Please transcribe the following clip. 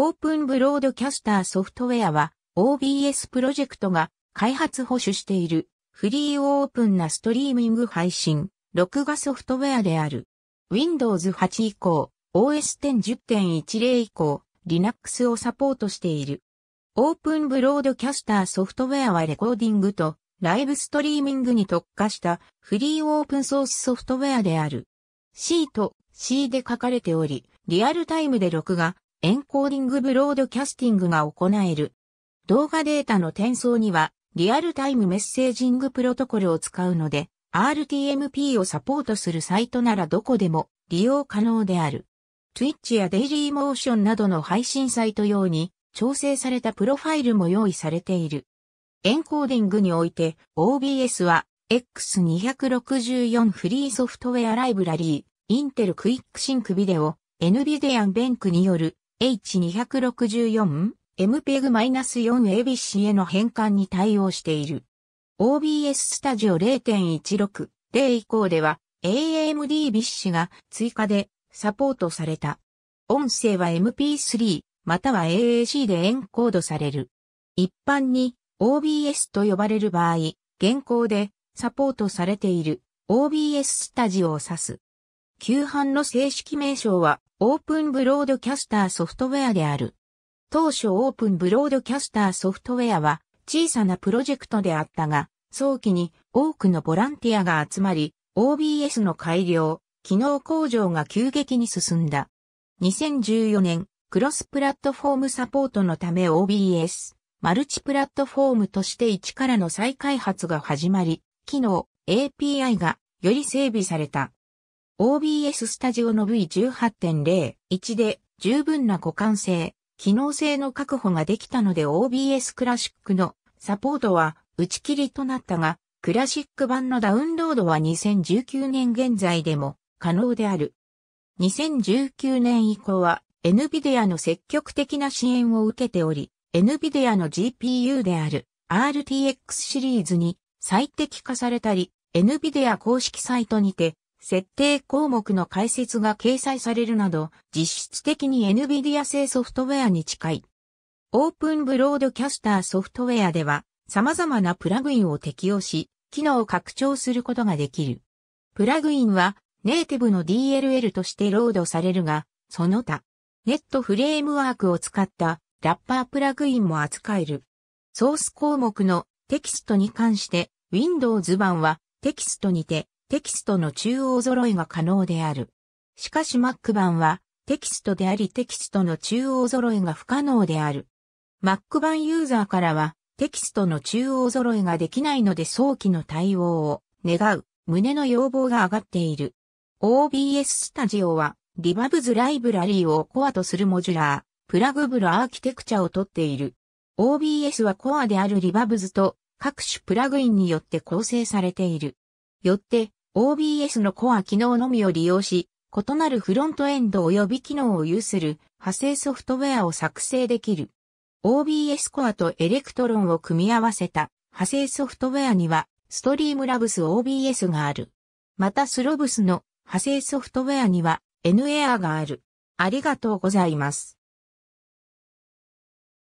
オープンブロードキャスターソフトウェアは OBS プロジェクトが開発保守しているフリーオープンなストリーミング配信、録画ソフトウェアである。Windows 8以降、OS 10.10.10以降、Linux をサポートしている。オープンブロードキャスターソフトウェアはレコーディングとライブストリーミングに特化したフリーオープンソースソフトウェアである。C と C で書かれており、リアルタイムで録画、エンコーディングブロードキャスティングが行える。動画データの転送には、リアルタイムメッセージングプロトコルを使うので、RTMP をサポートするサイトならどこでも利用可能である。Twitch や Dailymotion などの配信サイト用に調整されたプロファイルも用意されている。エンコーディングにおいて OBS は X264 フリーソフトウェアライブラリー、インテルクイックシンクビデオ、NVIDIA ベンクによる H264、MPEG-4ABC への変換に対応している。OBS スタジオ0.16、0以降では AMD ビッシが追加でサポートされた。音声は MP3 または AAC でエンコードされる。一般に OBS と呼ばれる場合、現行でサポートされている OBS スタジオを指す。旧版の正式名称はオープンブロードキャスターソフトウェアである。当初オープンブロードキャスターソフトウェアは小さなプロジェクトであったが、早期に多くのボランティアが集まり、OBS の改良、機能向上が急激に進んだ。2014年、クロスプラットフォームサポートのため OBS、マルチプラットフォームとして一からの再開発が始まり、機能、API がより整備された。OBS スタジオの V18.01 で十分な互換性、機能性の確保ができたので OBS クラシックのサポートは打ち切りとなったが、クラシック版のダウンロードは2019年現在でも可能である。2019年以降は NVIDIA の積極的な支援を受けており、NVIDIA の GPU である RTX シリーズに最適化されたり、NVIDIA 公式サイトにて設定項目の解説が掲載されるなど、実質的に NVIDIA 製ソフトウェアに近い。オープンブロードキャスターソフトウェアでは、様々なプラグインを適用し、機能を拡張することができる。プラグインは、ネイティブの DLL としてロードされるが、その他、ネットフレームワークを使ったラッパープラグインも扱える。ソース項目のテキストに関して、Windows 版はテキストにてテキストの中央揃えが可能である。しかし Mac 版はテキストでありテキストの中央揃えが不可能である。Mac 版ユーザーからはテキストの中央揃えができないので早期の対応を願う胸の要望が上がっている。OBS スタジオはリバブズライブラリーをコアとするモジュラー、プラグブルアーキテクチャをとっている。OBS はコアであるリバブズと各種プラグインによって構成されている。よって OBS のコア機能のみを利用し、異なるフロントエンド及び機能を有する派生ソフトウェアを作成できる。OBS コアとエレクトロンを組み合わせた派生ソフトウェアには、ストリームラブス OBS がある。またスロブスの派生ソフトウェアには NAIR がある。ありがとうございます。